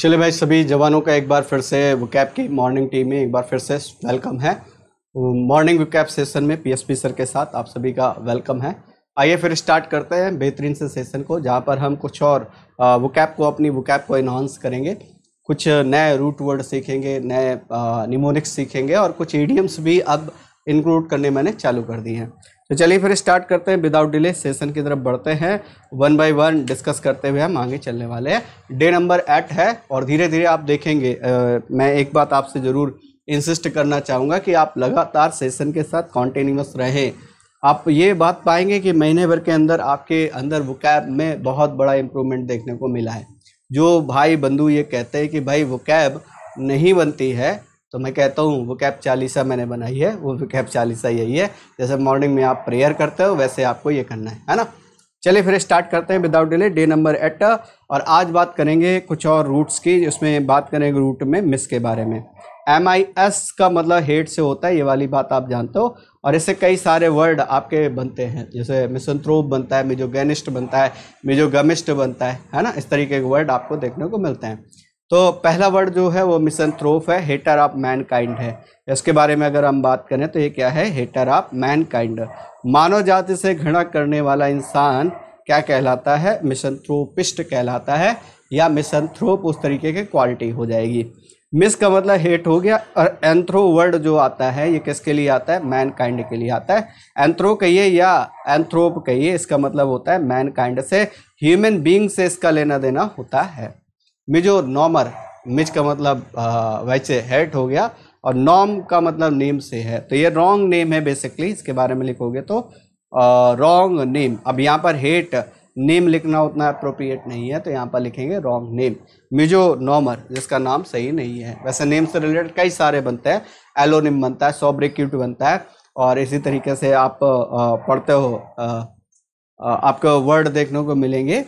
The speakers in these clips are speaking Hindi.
चले भाई सभी जवानों का एक बार फिर से वुकैप की मॉर्निंग टीम में एक बार फिर से वेलकम है मॉर्निंग वकैप सेशन में पीएसपी सर के साथ आप सभी का वेलकम है आइए फिर स्टार्ट करते हैं बेहतरीन से सेशन को जहाँ पर हम कुछ और वुकैप को अपनी वुकैप को इन्हांस करेंगे कुछ नए रूट वर्ड सीखेंगे नए निमोनिक्स सीखेंगे और कुछ ईडियम्स भी अब इंक्लूड करने मैंने चालू कर दिए हैं तो चलिए फिर स्टार्ट करते हैं विदाउट डिले सेशन की तरफ बढ़ते हैं वन बाय वन डिस्कस करते हुए हम आगे चलने वाले हैं डे नंबर एट है और धीरे धीरे आप देखेंगे आ, मैं एक बात आपसे ज़रूर इंसिस्ट करना चाहूँगा कि आप लगातार सेशन के साथ कॉन्टीन्यूस रहें आप ये बात पाएंगे कि महीने भर के अंदर आपके अंदर वोकैब में बहुत बड़ा इम्प्रूवमेंट देखने को मिला है जो भाई बंधु ये कहते हैं कि भाई वोकैब नहीं बनती है तो मैं कहता हूँ वो कैप चालीसा मैंने बनाई है वो भी कैप चालीसा यही है जैसे मॉर्निंग में आप प्रेयर करते हो वैसे आपको ये करना है है ना चलिए फिर स्टार्ट करते हैं without delay day number eight और आज बात करेंगे कुछ और रूट्स की जिसमें बात करेंगे रूट में मिस के बारे में एम आई एस का मतलब हेड से होता है ये वाली बात आप जानते हो और इससे कई सारे वर्ड आपके बनते हैं जैसे मिसंथ्रोप बनता है मिजोगेनिस्ट बनता है मिजोगमिस्ट बनता है है ना इस तरीके के वर्ड आपको देखने को मिलते हैं तो पहला वर्ड जो है वो मिसनथ्रोफ है हेटर ऑफ मैन काइंड है इसके बारे में अगर हम बात करें तो ये क्या है हेटर ऑफ मैन काइंड मानव जाति से घृणा करने वाला इंसान क्या कहलाता है मिसनथ्रोपिस्ट कहलाता है या थ्रोप उस तरीके की क्वालिटी हो जाएगी मिस का मतलब हेट हो गया और एंथ्रो वर्ड जो आता है ये किसके लिए आता है मैन काइंड के लिए आता है एंथ्रो कहिए या एंथ्रोप कहिए इसका मतलब होता है मैन काइंड से ह्यूमन बींग से इसका लेना देना होता है मिजो नॉमर मिज का मतलब वैसे हेट हो गया और नॉम का मतलब नेम से है तो ये रॉन्ग नेम है बेसिकली इसके बारे में लिखोगे तो रॉन्ग नेम अब यहाँ पर हेट नेम लिखना उतना अप्रोप्रिएट नहीं है तो यहाँ पर लिखेंगे रॉन्ग नेम मिजो नॉमर जिसका नाम सही नहीं है वैसे नेम से रिलेटेड कई सारे बनते हैं एलोनिम बनता है सॉब्रिक्यूट बनता है और इसी तरीके से आप पढ़ते हो आपको वर्ड देखने को मिलेंगे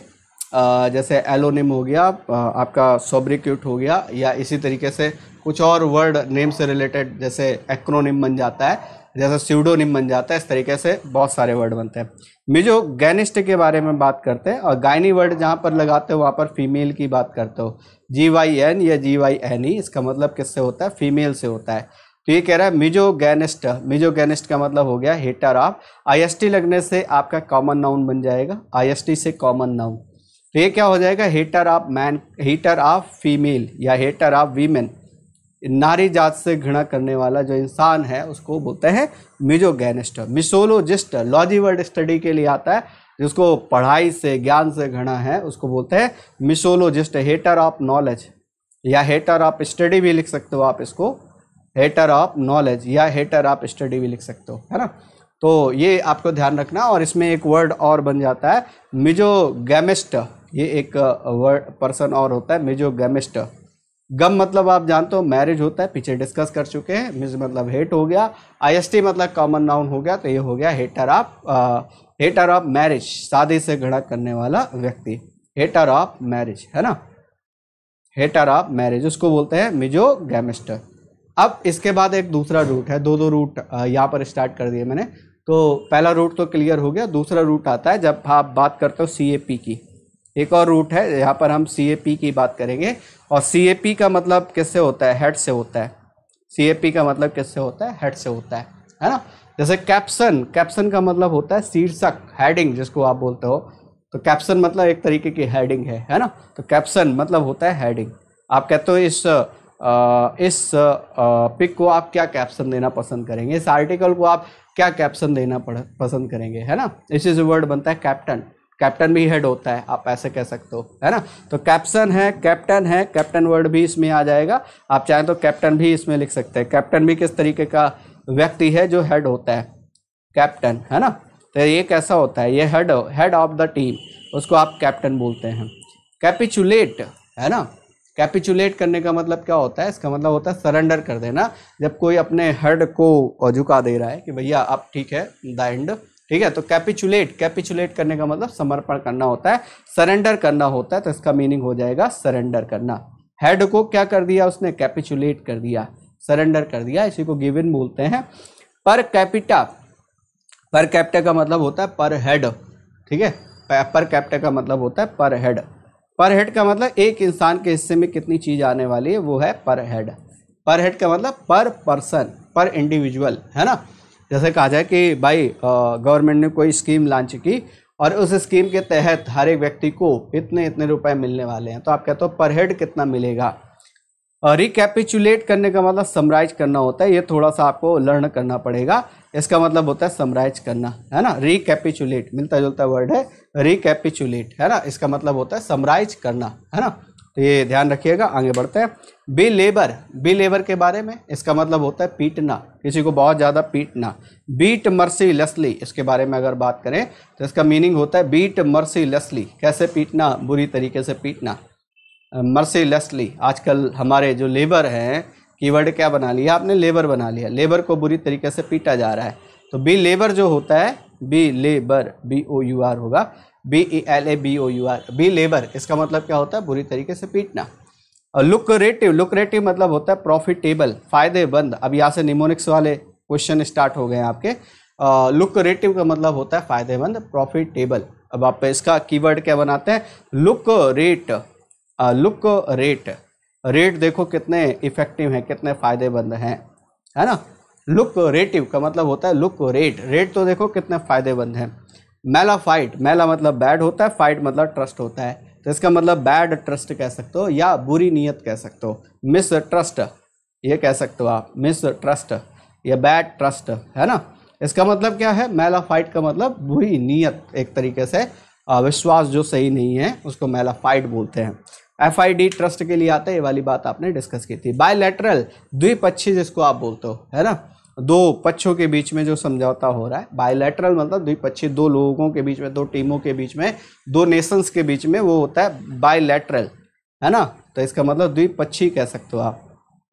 जैसे एलोनिम हो गया आपका सोब्रिक्यूट हो गया या इसी तरीके से कुछ और वर्ड नेम से रिलेटेड जैसे एक्रोनिम बन जाता है जैसे स्यूडोनिम बन जाता है इस तरीके से बहुत सारे वर्ड बनते हैं मिजो गैनिस्ट के बारे में बात करते हैं और गायनी वर्ड जहाँ पर लगाते हो वहाँ पर फीमेल की बात करते हो जी वाई एन या जी वाई एन ई इसका मतलब किससे होता है फीमेल से होता है तो ये कह रहा है मिजो गैनिस्ट मिजो गैनिस्ट का मतलब हो गया हेटर ऑफ टी लगने से आपका कॉमन नाउन बन जाएगा टी से कॉमन नाउन तो ये क्या हो जाएगा hater of man hater of female या हेटर ऑफ वीमेन नारी जात से घृणा करने वाला जो इंसान है उसको बोलते हैं misogynist misologist logy word study के लिए आता है जिसको पढ़ाई से ज्ञान से घृणा है उसको बोलते हैं मिसोलोजिस्ट हेटर ऑफ नॉलेज या हेटर ऑफ स्टडी भी लिख सकते हो आप इसको हेटर ऑफ नॉलेज या हेटर ऑफ स्टडी भी लिख सकते हो है ना तो ये आपको ध्यान रखना और इसमें एक वर्ड और बन जाता है मिजोगेमिस्ट ये एक वर्ड पर्सन और होता है मिजोगेमिस्ट गम मतलब आप जानते हो मैरिज होता है पीछे डिस्कस कर चुके हैं मिज मतलब हेट हो गया आईएसटी मतलब कॉमन नाउन हो गया तो ये हो गया hater of hater of marriage शादी से घड़ा करने वाला व्यक्ति हेटर ऑफ मैरिज है ना हेटर ऑफ मैरिज उसको बोलते हैं मिजोगेमिस्ट अब इसके बाद एक दूसरा रूट है दो दो रूट यहाँ पर स्टार्ट कर दिए मैंने तो पहला रूट तो क्लियर हो गया दूसरा रूट आता है जब आप बात करते हो सी ए पी की एक और रूट है यहाँ पर हम सी की बात करेंगे और सी का मतलब किससे होता है हेड से होता है सी का मतलब किससे होता है हेड से होता है है ना जैसे कैप्सन कैप्सन का मतलब होता है शीर्षक हेडिंग जिसको आप बोलते हो तो कैप्सन मतलब एक तरीके की हेडिंग है है ना तो कैप्सन मतलब होता है हेडिंग आप कहते हो इस आ, इस पिक को आप क्या कैप्शन देना पसंद करेंगे इस आर्टिकल को आप क्या कैप्शन देना पसंद करेंगे है ना इस इज वर्ड बनता है कैप्टन कैप्टन भी हेड होता है आप ऐसे कह सकते हो है ना तो कैप्सन है कैप्टन है कैप्टन वर्ड भी इसमें आ जाएगा आप चाहें तो कैप्टन भी इसमें लिख सकते हैं कैप्टन भी किस तरीके का व्यक्ति है जो हेड होता है कैप्टन है ना तो ये कैसा होता है ये head head of the team उसको आप कैप्टन बोलते हैं कैपिचुलेट है ना कैपिचुलेट करने का मतलब क्या होता है इसका मतलब होता है सरेंडर कर देना जब कोई अपने हेड को झुका दे रहा है कि भैया आप ठीक है द एंड ठीक है तो कैपिचुलेट कैपिचुलेट करने का मतलब समर्पण करना होता है सरेंडर करना होता है तो इसका मीनिंग हो जाएगा सरेंडर करना हेड को क्या कर दिया उसने कैपिचुलेट कर दिया सरेंडर कर दिया इसी को गिविन बोलते हैं पर कैपिटा पर कैपिटा का मतलब होता है पर हेड ठीक है पर कैपिटा का मतलब होता है पर हेड पर हेड का मतलब एक इंसान के हिस्से में कितनी चीज़ आने वाली है वो है पर हेड पर हेड का मतलब पर पर्सन पर इंडिविजुअल है ना जैसे कहा जाए कि भाई गवर्नमेंट ने कोई स्कीम लॉन्च की और उस स्कीम के तहत हर एक व्यक्ति को इतने इतने रुपए मिलने वाले हैं तो आप कहते हो पर हेड कितना मिलेगा रिकैपिचुलेट करने का मतलब समराइज करना होता है ये थोड़ा सा आपको लर्न करना पड़ेगा इसका मतलब होता है समराइज करना है ना रिकैपिचुलेट मिलता जुलता वर्ड है रिकैपिचुलेट है ना इसका मतलब होता है समराइज करना है ना तो ये ध्यान रखिएगा आगे बढ़ते हैं बी लेबर बी लेबर के बारे में इसका मतलब होता है पीटना किसी को बहुत ज़्यादा पीटना बीट मर्सी लसली इसके बारे में अगर बात करें तो इसका मीनिंग होता है बीट मर्सी लसली कैसे पीटना बुरी तरीके से पीटना मर्सी लसली आजकल हमारे जो लेबर हैं कीवर्ड क्या बना लिया आपने लेबर बना लिया लेबर को बुरी तरीके से पीटा जा रहा है तो बी लेबर जो होता है belabour B O U R होगा B E L A B O U R belabour इसका मतलब क्या होता है बुरी तरीके से पीटना लुक्रेटिव लुक्रेटिव मतलब होता है प्रॉफिटेबल फायदेमंद अब यहाँ से निमोनिक्स वाले क्वेश्चन स्टार्ट हो गए हैं आपके लुक्रेटिव uh, का मतलब होता है फायदेमंद प्रॉफिटेबल अब आप इसका कीवर्ड क्या बनाते हैं lucrative lucrative rate देखो कितने इफेक्टिव हैं कितने फायदेमंद हैं है ना लुक रेटिव का मतलब होता है लुक रेट रेट तो देखो कितने फायदेमंद हैं मेला फाइट मेला मतलब बैड होता है फाइट मतलब ट्रस्ट होता है तो इसका मतलब बैड ट्रस्ट कह सकते हो या बुरी नीयत कह सकते हो मिस ट्रस्ट ये कह सकते हो आप मिस ट्रस्ट या बैड ट्रस्ट है ना इसका मतलब क्या है मैला फाइट का मतलब बुरी नीयत एक तरीके से विश्वास जो सही नहीं है उसको मैला फाइट बोलते हैं एफ आई डी ट्रस्ट के लिए आता है ये वाली बात आपने डिस्कस की थी बायलैटरल द्विपक्षी जिसको आप बोलते हो है ना दो पक्षों के बीच में जो समझौता हो रहा है बायोलेटरल मतलब द्विपक्षीय दो लोगों के बीच में दो टीमों के बीच में दो नेशंस के बीच में वो होता है बायोलेटरल है ना तो इसका मतलब द्विपक्षीय कह सकते हो आप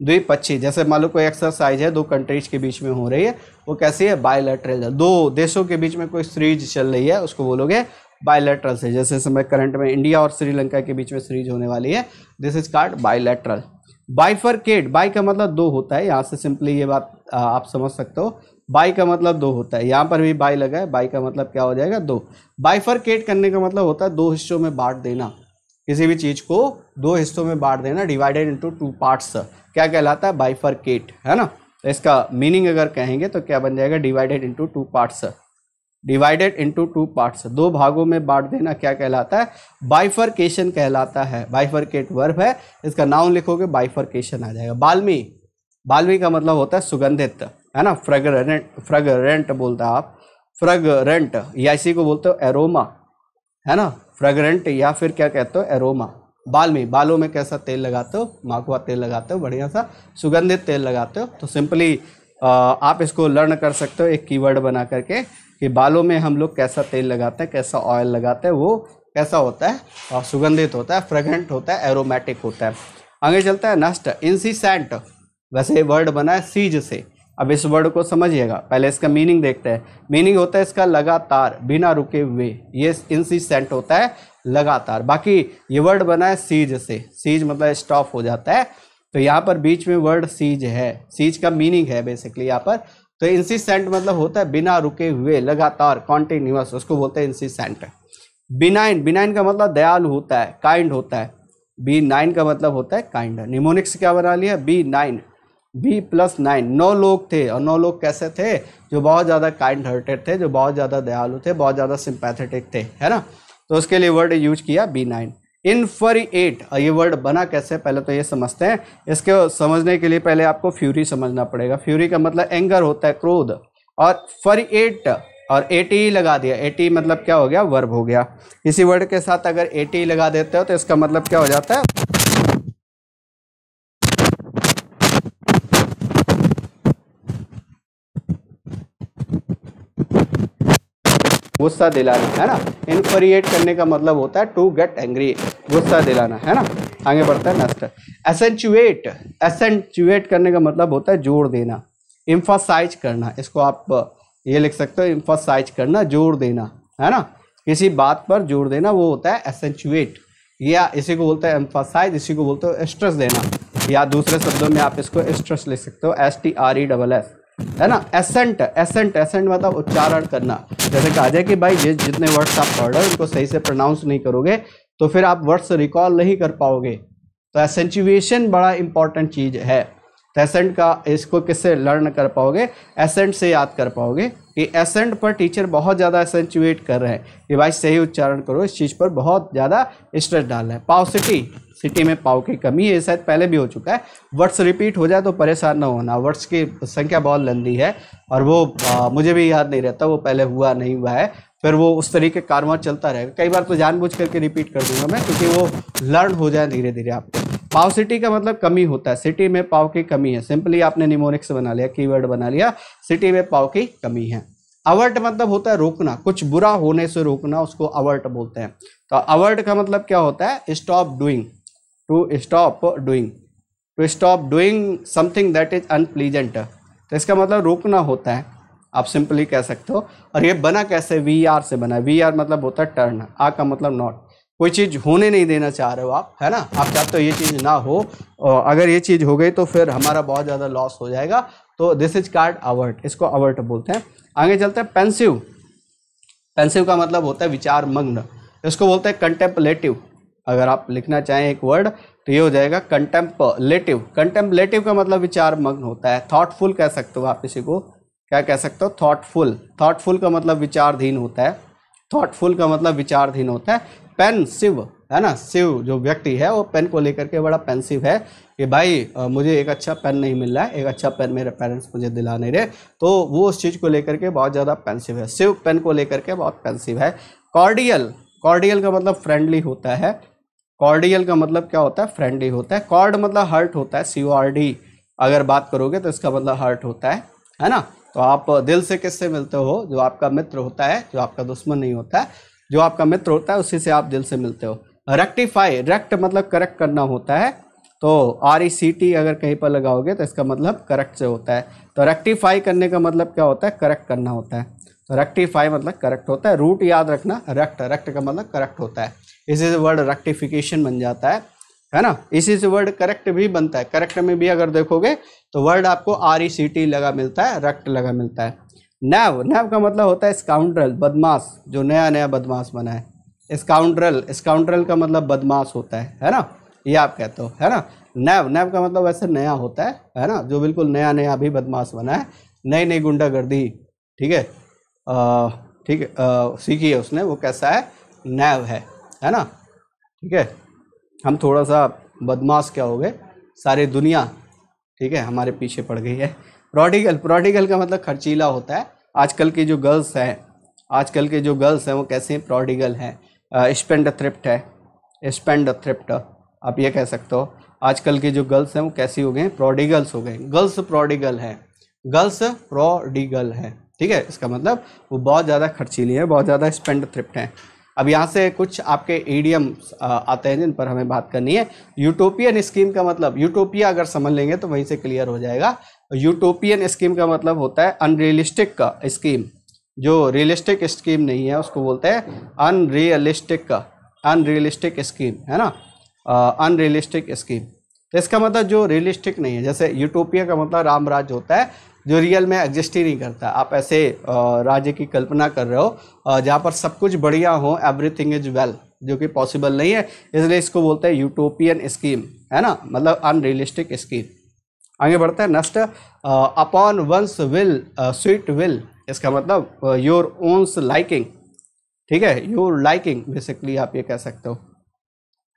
द्विपक्षीय जैसे मान लो कोई एक्सरसाइज है दो कंट्रीज के बीच में हो रही है वो कैसी है बायोलेटरल दो देशों के बीच में कोई सीरीज चल रही है उसको बोलोगे बायोलेटरल से जैसे समय करंट में इंडिया और श्रीलंका के बीच में सीरीज होने वाली है this is called bilateral bifurcate bi का मतलब दो होता है यहाँ से सिंपली ये बात आप समझ सकते हो बाई का मतलब दो होता है यहाँ पर भी बाई लगा है बाई का मतलब क्या हो जाएगा दो बाइफरकेट करने का मतलब होता है दो हिस्सों में बांट देना किसी भी चीज़ को दो हिस्सों में बांट देना डिवाइडेड इंटू टू पार्ट्स क्या कहलाता है बाइफरकेट है ना तो इसका मीनिंग अगर कहेंगे तो क्या बन जाएगा divided into two parts divided into two parts दो भागों में बांट देना क्या कहलाता है बाइफरकेशन कहलाता है बाइफरकेट वर्ब है इसका नाउन लिखोगे बाइफरकेशन आ जाएगा बाल्मी बाल्मी का मतलब होता है सुगंधित है ना फ्रेगरेंट फ्रेगरेंट बोलता है आप फ्रेगरेंट या इसी को बोलते हो एरोमा है ना फ्रेगरेंट या फिर क्या कहते हो एरोमा बाल में बालों में कैसा तेल लगाते हो माकुआ तेल लगाते हो बढ़िया सा सुगंधित तेल लगाते हो तो सिंपली आप इसको लर्न कर सकते हो एक कीवर्ड बना करके कि बालों में हम लोग कैसा तेल लगाते हैं कैसा ऑयल लगाते हैं वो कैसा होता है और सुगंधित होता है फ्रेग्रेंट होता है एरोमेटिक होता है आगे चलता है नष्ट इंसिसेंट वैसे ये वर्ड बना है सीज से अब इस वर्ड को समझिएगा पहले इसका मीनिंग देखते हैं मीनिंग होता है इसका लगातार बिना रुके हुए ये इंसिसेंट होता है लगातार बाकी ये वर्ड बना है सीज से सीज मतलब स्टॉप हो जाता है तो यहाँ पर बीच में वर्ड सीज है सीज का मीनिंग है बेसिकली यहाँ पर तो इंसिसेंट मतलब होता है बिना रुके हुए लगातार कॉन्टिन्यूस उसको बोलते हैं इंसिसेंट बिनाइन बिनाइन का मतलब दयालु होता है काइंड होता है बी नाइन का मतलब होता है काइंड निमोनिक्स क्या बना लिया B nine B plus nine नौ लोग थे और नौ लोग कैसे थे जो बहुत ज़्यादा काइंड हर्टेड थे जो बहुत ज़्यादा दयालु थे बहुत ज़्यादा सिंपैथेटिक थे है ना तो उसके लिए वर्ड यूज किया बी नाइन इनफरिएट ये वर्ड बना कैसे पहले तो ये समझते हैं इसके समझने के लिए पहले आपको फ्यूरी समझना पड़ेगा फ्यूरी का मतलब एंगर होता है क्रोध और एट और एटी लगा दिया एटी मतलब क्या हो गया वर्ब हो गया इसी वर्ड के साथ अगर एटी लगा देते हो तो इसका मतलब क्या हो जाता है गुस्सा दिलाना है ना इनफरिएट करने का मतलब होता है टू गेट एंग्री गुस्सा दिलाना है ना आगे बढ़ता है नेक्स्ट एसेंचुएट एसेंचुएट करने का मतलब होता है जोर देना इम्फासाइज करना इसको आप ये लिख सकते हो इम्फासाइज करना जोर देना है ना किसी बात पर जोर देना वो होता है एसेंचुएट या इसी को बोलते हैं एम्फासाइज इसी को बोलते हो स्ट्रेस देना या दूसरे शब्दों में आप इसको स्ट्रेस लिख सकते हो S T R E double S है ना एसेंट एसेंट एसेंट मतलब उच्चारण करना जैसे कहा जाए कि भाई जिस जितने वर्ड्स आप पढ़ रहे हो उनको सही से प्रोनाउंस नहीं करोगे तो फिर आप वर्ड्स रिकॉल नहीं कर पाओगे तो एसेंचुएशन बड़ा इंपॉर्टेंट चीज़ है एसेंट का इसको किससे लर्न कर पाओगे एसेंट से याद कर पाओगे कि एसेंट पर टीचर बहुत ज़्यादा एसेंचुएट कर रहे हैं कि भाई सही उच्चारण करो इस चीज़ पर बहुत ज़्यादा स्ट्रेस डाल रहे हैं पाओ सिटी सिटी में पाव की कमी है शायद पहले भी हो चुका है वर्ड्स रिपीट हो जाए तो परेशान ना होना वर्ड्स की संख्या बहुत लंबी है और वो आ, मुझे भी याद नहीं रहता वो पहले हुआ नहीं हुआ है फिर वो उस तरीके कारवा चलता रहेगा कई बार तो जानबूझ करके रिपीट कर दूंगा मैं क्योंकि वो लर्न हो जाए धीरे धीरे आपको पाव सिटी का मतलब कमी होता है सिटी में पाव की कमी है सिंपली आपने निमोनिक्स बना लिया कीवर्ड बना लिया सिटी में पाव की कमी है अवर्ट मतलब होता है रोकना कुछ बुरा होने से रोकना उसको अवर्ट बोलते हैं तो अवर्ट का मतलब क्या होता है stop doing to stop doing to stop doing something that is unpleasant तो इसका मतलब रोकना होता है आप सिंपली कह सकते हो और ये बना कैसे वी आर से बना वी आर मतलब होता है टर्न आ का मतलब नॉट कोई चीज़ होने नहीं देना चाह रहे हो आप है ना आप चाहते हो ये चीज़ ना हो अगर ये चीज़ हो गई तो फिर हमारा बहुत ज़्यादा लॉस हो जाएगा तो दिस इज कार्ड अवर्ट इसको अवर्ट बोलते हैं आगे चलते हैं पेंसिव पेंसिव का मतलब होता है विचार मग्न इसको बोलते हैं कंटेम्पलेटिव अगर आप लिखना चाहें एक वर्ड तो ये हो जाएगा कंटेम्पलेटिव कंटेम्पलेटिव का मतलब विचार मग्न होता है थॉटफुल कह सकते हो आप इसी को क्या कह सकते हो थॉटफुल थॉटफुल का मतलब विचारधीन होता है थॉटफुल का मतलब विचारधीन होता है पेनसिव है ना शिव जो व्यक्ति है वो पेन को लेकर के बड़ा पेंसिव है कि भाई आ, मुझे एक अच्छा पेन नहीं मिल रहा है एक अच्छा पेन मेरे पेरेंट्स मुझे दिला नहीं रहे तो वो उस चीज़ को लेकर के बहुत ज़्यादा पेंसिव है शिव पेन को लेकर के बहुत पेंसिव है कॉर्डियल कॉर्डियल का मतलब फ्रेंडली होता है कॉर्डियल का मतलब क्या होता है फ्रेंडली होता है कॉर्ड मतलब हर्ट होता है सी ओ आर डी अगर बात करोगे तो इसका मतलब हर्ट होता है है ना तो आप दिल से किससे मिलते हो जो आपका मित्र होता है जो आपका दुश्मन नहीं होता है जो आपका मित्र होता है उसी से आप दिल से मिलते हो रेक्टिफाई रेक्ट मतलब करेक्ट करना होता है तो आर ई सी टी अगर कहीं पर लगाओगे तो इसका मतलब करेक्ट से होता है तो रेक्टिफाई करने का मतलब क्या होता है करेक्ट करना होता है तो रेक्टिफाई मतलब करेक्ट होता है रूट याद रखना रेक्ट रेक्ट का मतलब करेक्ट होता है इसी से वर्ड रेक्टिफिकेशन बन जाता है है ना इसी से वर्ड करेक्ट भी बनता है करेक्ट में भी अगर देखोगे तो वर्ड आपको आर ई सी टी लगा मिलता है रेक्ट लगा मिलता है नैव नैव का मतलब होता है स्काउंड्रल बदमाश जो नया नया बदमाश बना है स्काउंड्रल स्काउंड्रल का मतलब बदमाश होता है है ना ये आप कहते हो है ना नैव नैव का मतलब वैसे नया होता है है ना जो बिल्कुल नया नया अभी बदमाश बना है नई नई गुंडागर्दी ठीक है ठीक है सीखी है उसने वो कैसा है नैव है है ना ठीक है हम थोड़ा सा बदमाश क्या हो गए सारी दुनिया ठीक है हमारे पीछे पड़ गई है प्रोडिगल प्रोडिगल का मतलब खर्चीला होता है आजकल के जो गर्ल्स हैं आजकल के जो गर्ल्स हैं वो कैसे प्रोडिगल हैं स्पेंड थ्रिप्ट है स्पेंड थ्रिप्ट आप ये कह सकते हो आजकल के जो गर्ल्स हैं वो कैसी हो गए प्रोडिगल्स हो गए गर्ल्स प्रोडिगल हैं गर्ल्स प्रोडिगल हैं ठीक है इसका मतलब वो बहुत ज़्यादा खर्चीली है बहुत ज़्यादा स्पेंड थ्रिप्ट हैं अब यहाँ से कुछ आपके एडियम्स आते हैं जिन पर हमें बात करनी है यूटोपियन स्कीम का मतलब यूटोपिया अगर समझ लेंगे तो वहीं से क्लियर हो जाएगा यूटोपियन स्कीम का मतलब होता है अनरियलिस्टिक का स्कीम जो रियलिस्टिक स्कीम नहीं है उसको बोलते हैं अनरियलिस्टिक का अनरियलिस्टिक स्कीम है ना अनरियलिस्टिक स्कीम तो इसका मतलब जो रियलिस्टिक नहीं है जैसे यूटोपिया का मतलब राम राज्य होता है जो रियल में एग्जिस्ट ही नहीं करता आप ऐसे राज्य की कल्पना कर रहे हो जहाँ पर सब कुछ बढ़िया हो एवरीथिंग इज वेल जो कि पॉसिबल नहीं है इसलिए इसको बोलते हैं यूटोपियन स्कीम है ना मतलब अनरियलिस्टिक स्कीम आगे बढ़ते हैं next upon one's will sweet will इसका मतलब योर ओन्स लाइकिंग ठीक है योर लाइकिंग बेसिकली आप ये कह सकते हो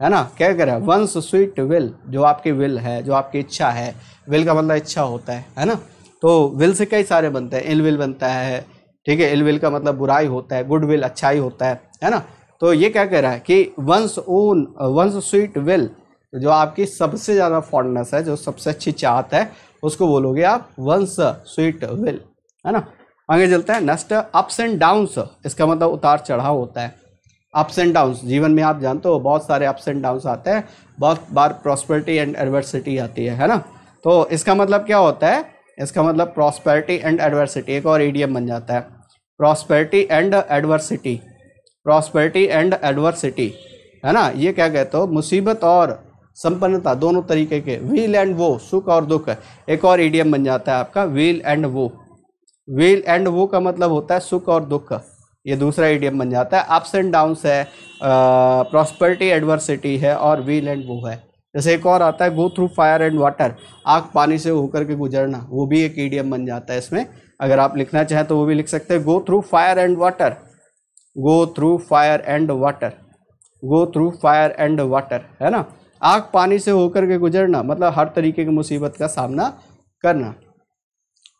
है ना क्या कह रहे हैं वंस स्वीट विल जो आपकी विल है जो आपकी इच्छा है विल का मतलब इच्छा होता है है ना तो विल से कई सारे बनते हैं इल विल बनता है ठीक है इल विल का मतलब बुराई होता है गुड विल अच्छाई होता है है ना तो ये क्या कह रहा है कि one's own one's sweet will जो आपकी सबसे ज़्यादा फॉन्डनेस है जो सबसे अच्छी चाहत है उसको बोलोगे आप वंस स्वीट विल है ना आगे चलते हैं नेक्स्ट अप्स एंड डाउन्स इसका मतलब उतार चढ़ाव होता है अप्स एंड डाउन्स जीवन में आप जानते हो बहुत सारे अप्स एंड डाउन्स आते हैं बहुत बार प्रॉस्पेरिटी एंड एडवर्सिटी आती है है ना तो इसका मतलब क्या होता है इसका मतलब प्रॉस्पेरिटी एंड एडवर्सिटी एक और एडियम बन जाता है prosperity and adversity prosperity and adversity है ना ये क्या कहते हो मुसीबत और संपन्नता दोनों तरीके के व्हील एंड वो सुख और दुख एक और ईडियम बन जाता है आपका weal and woe weal and woe का मतलब होता है सुख और दुख ये दूसरा ईडियम बन जाता है अप्स एंड डाउन्स है प्रॉस्पर्टी एडवर्सिटी है और व्हील एंड वो है जैसे एक और आता है go through fire and water आग पानी से होकर के गुजरना वो भी एक ईडियम बन जाता है इसमें अगर आप लिखना चाहें तो वो भी लिख सकते हैं go through fire and water go through fire and water go through fire and water है ना आग पानी से होकर के गुजरना मतलब हर तरीके की मुसीबत का सामना करना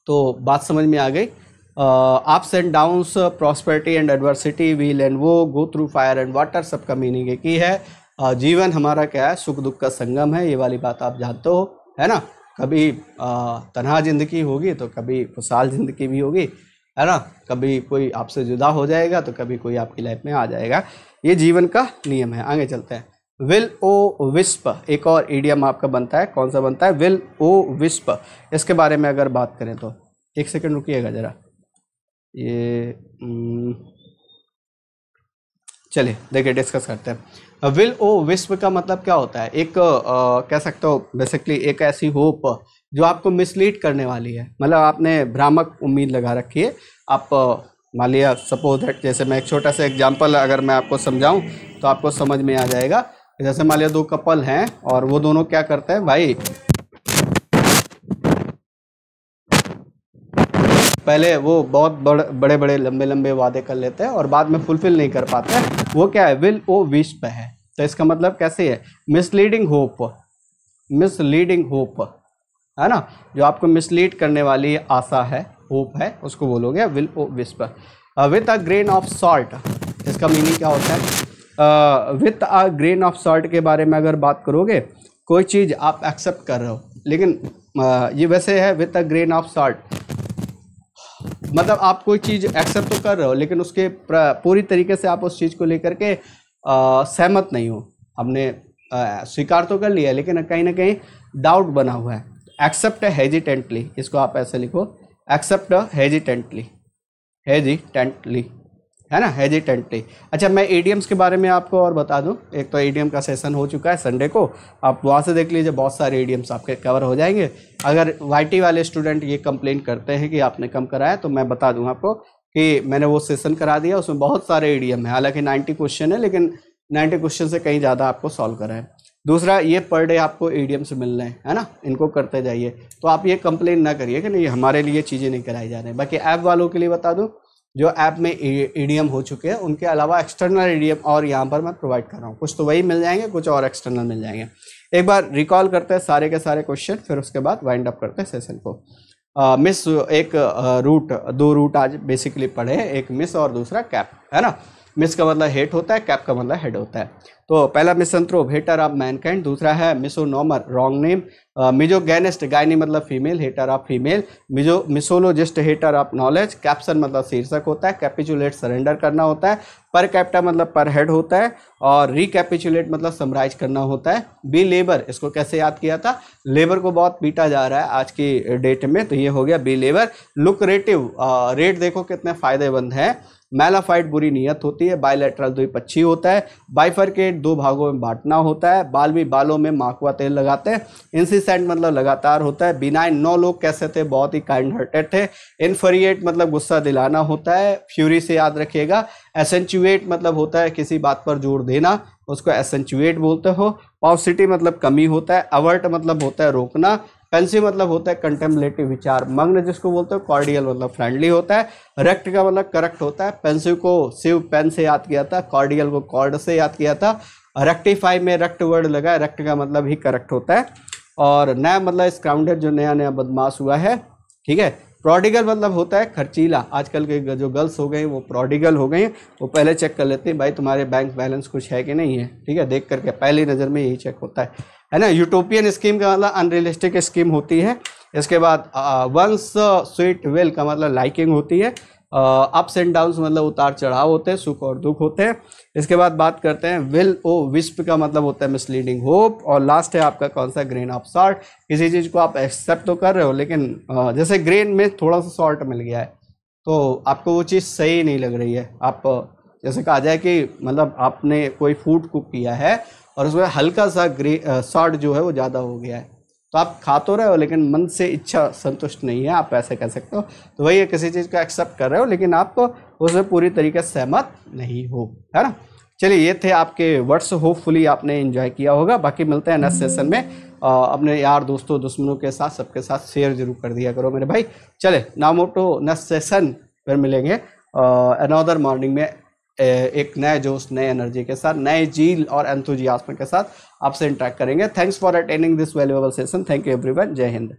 तो बात समझ में आ गई ups and downs prosperity and adversity weal and woe go through fire and water सबका मीनिंग एक ही है uh, जीवन हमारा क्या है सुख दुख का संगम है ये वाली बात आप जानते हो है ना कभी तनहा ज़िंदगी होगी तो कभी खुशहाल ज़िंदगी भी होगी है ना कभी कोई आपसे जुदा हो जाएगा तो कभी कोई आपकी लाइफ में आ जाएगा ये जीवन का नियम है आगे चलते हैं विल ओ विस्प एक और ईडियम आपका बनता है कौन सा बनता है विल ओ विस्प इसके बारे में अगर बात करें तो एक सेकंड रुकिएगा ज़रा ये हम्म, चलिए देखिए डिस्कस करते हैं विल ओ विस्प का मतलब क्या होता है एक आ, कह सकते हो बेसिकली एक ऐसी होप जो आपको मिसलीड करने वाली है मतलब आपने भ्रामक उम्मीद लगा रखी है आप मान लिया सपोज दैट जैसे मैं एक छोटा सा एग्जांपल अगर मैं आपको समझाऊं तो आपको समझ में आ जाएगा जैसे मान लिया दो कपल हैं और वो दोनों क्या करते हैं भाई पहले वो बहुत बड़, बड़े बड़े लंबे लंबे वादे कर लेते हैं और बाद में फुलफिल नहीं कर पाते वो क्या है विल ओ विश पे है तो इसका मतलब कैसे है मिसलीडिंग होप मिसलीडिंग होप है ना जो आपको मिसलीड करने वाली आशा है होप है उसको बोलोगे विल ओ विश पर with a grain of salt इसका मीनिंग क्या होता है with a grain of salt के बारे में अगर बात करोगे कोई चीज़ आप एक्सेप्ट कर रहे हो लेकिन आ, ये वैसे है with a grain of salt मतलब आप कोई चीज़ एक्सेप्ट तो कर रहे हो लेकिन उसके पूरी तरीके से आप उस चीज़ को लेकर के सहमत नहीं हो हमने स्वीकार तो कर लिया लेकिन कहीं ना कहीं डाउट बना हुआ है एक्सेप्ट हेजिटेंटली इसको आप ऐसे लिखो एक्सेप्ट हेजिटेंटली हेजिटेंटली है ना हेजिटेंटली अच्छा मैं ए के बारे में आपको और बता दूं एक तो ए का सेशन हो चुका है संडे को आप वहाँ से देख लीजिए बहुत सारे ए आपके कवर हो जाएंगे अगर वाई वाले स्टूडेंट ये कंप्लेन करते हैं कि आपने कम कराया तो मैं बता दूँ आपको कि मैंने वो सेशन करा दिया उसमें बहुत सारे ए है हालांकि नाइन्टी क्वेश्चन है लेकिन नाइन्टी क्वेश्चन से कहीं ज़्यादा आपको सॉल्व करा है दूसरा ये पर डे आपको ए से मिल रहे हैं है ना इनको करते जाइए तो आप ये कंप्लेन ना करिए कि नहीं हमारे लिए चीज़ें नहीं कराई जा रही बाकी ऐप वालों के लिए बता दूँ जो ऐप में ईडीएम हो चुके हैं उनके अलावा एक्सटर्नल ईडीएम और यहाँ पर मैं प्रोवाइड कर रहा हूँ कुछ तो वही मिल जाएंगे कुछ और एक्सटर्नल मिल जाएंगे एक बार रिकॉल करते हैं सारे के सारे क्वेश्चन फिर उसके बाद वाइंड अप करते हैं सेशन को मिस एक रूट दो रूट आज बेसिकली पढ़े एक मिस और दूसरा कैप है ना मिस का मतलब हेट होता है कैप का मतलब हेड होता है तो पहला मिसंथ्रोप हेटर ऑफ मैनकाइंड दूसरा है misnomer wrong name misogynist gyny मतलब female hater of female miso misologist hater of knowledge caption मतलब शीर्षक होता है कैपिचुलेट सरेंडर करना होता है पर कैप्टा मतलब पर हेड होता है और रिकैपिचुलेट मतलब समराइज करना होता है बी लेबर इसको कैसे याद किया था लेबर को बहुत पीटा जा रहा है आज की डेट में तो ये हो गया belabour lucrative rate देखो कितने फ़ायदेमंद हैं मेलाफाइट बुरी नीयत होती है बायलेटरल द्विप तो अच्छी होता है बाइफरकेट दो भागों में बांटना होता है बाल भी बालों में माकुआ तेल लगाते हैं इंसिसेंट मतलब लगातार होता है बिनाइन नौ लोग कैसे थे बहुत ही काइंड हार्टेड थे इनफरिएट मतलब गुस्सा दिलाना होता है फ्यूरी से याद रखिएगा एसेंचुएट मतलब होता है किसी बात पर जोर देना उसको एसेंचुएट बोलते हो पॉजिटिव मतलब कमी होता है अवर्ट मतलब होता है रोकना पेंसिव मतलब होता है कंटेम्पलेटिव विचार मग्न जिसको बोलते हो कॉर्डियल मतलब फ्रेंडली होता है रेक्ट का मतलब करेक्ट होता है पेंसिव को सिव पेन से याद किया था कॉर्डियल को कॉर्ड से याद किया था रेक्टिफाई में रेक्ट वर्ड लगा है रेक्ट का मतलब ही करेक्ट होता है और नया मतलब स्क्राउंडेड जो नया नया बदमाश हुआ है ठीक है प्रोडिगल मतलब होता है खर्चीला आजकल के जो गर्ल्स हो गए वो प्रोडिगल हो गए हैं वो पहले चेक कर लेते हैं भाई तुम्हारे बैंक बैलेंस कुछ है कि नहीं है ठीक है देख करके पहली नज़र में यही चेक होता है है ना यूटोपियन स्कीम का मतलब अनरियलिस्टिक स्कीम होती है इसके बाद वंस स्वीट वेल का मतलब लाइकिंग होती है अप्स एंड डाउन्स मतलब उतार चढ़ाव होते हैं सुख और दुख होते हैं इसके बाद बात करते हैं विल ओ विस्प का मतलब होता है मिसलीडिंग होप और लास्ट है आपका कौन सा ग्रेन ऑफ सॉल्ट किसी चीज़ को आप एक्सेप्ट तो कर रहे हो लेकिन जैसे ग्रेन में थोड़ा सा सॉल्ट मिल गया है तो आपको वो चीज़ सही नहीं लग रही है आप जैसे कहा जाए कि मतलब आपने कोई फूड कुक किया है और उसमें हल्का सा ग्रे सॉल्ट जो है वो ज़्यादा हो गया है तो आप खा तो रहे हो लेकिन मन से इच्छा संतुष्ट नहीं है आप ऐसे कह सकते हो तो वही है किसी चीज़ को एक्सेप्ट कर रहे हो लेकिन आप तो उसे पूरी तरीके से सहमत नहीं हो है ना चलिए ये थे आपके वर्ड्स होपफुली आपने इन्जॉय किया होगा बाकी मिलते हैं नेक्स्ट सेशन में आ, अपने यार दोस्तों दुश्मनों के साथ सबके साथ शेयर जरूर कर दिया करो मेरे भाई चले नामोटो नेक्स्ट सेशन फिर मिलेंगे अनदर मॉर्निंग में एक नए जोश नए एनर्जी के साथ नए जील और एंथुजियाज्म के साथ आपसे इंटरेक्ट करेंगे thanks for attending this valuable session thank you everyone जय हिंद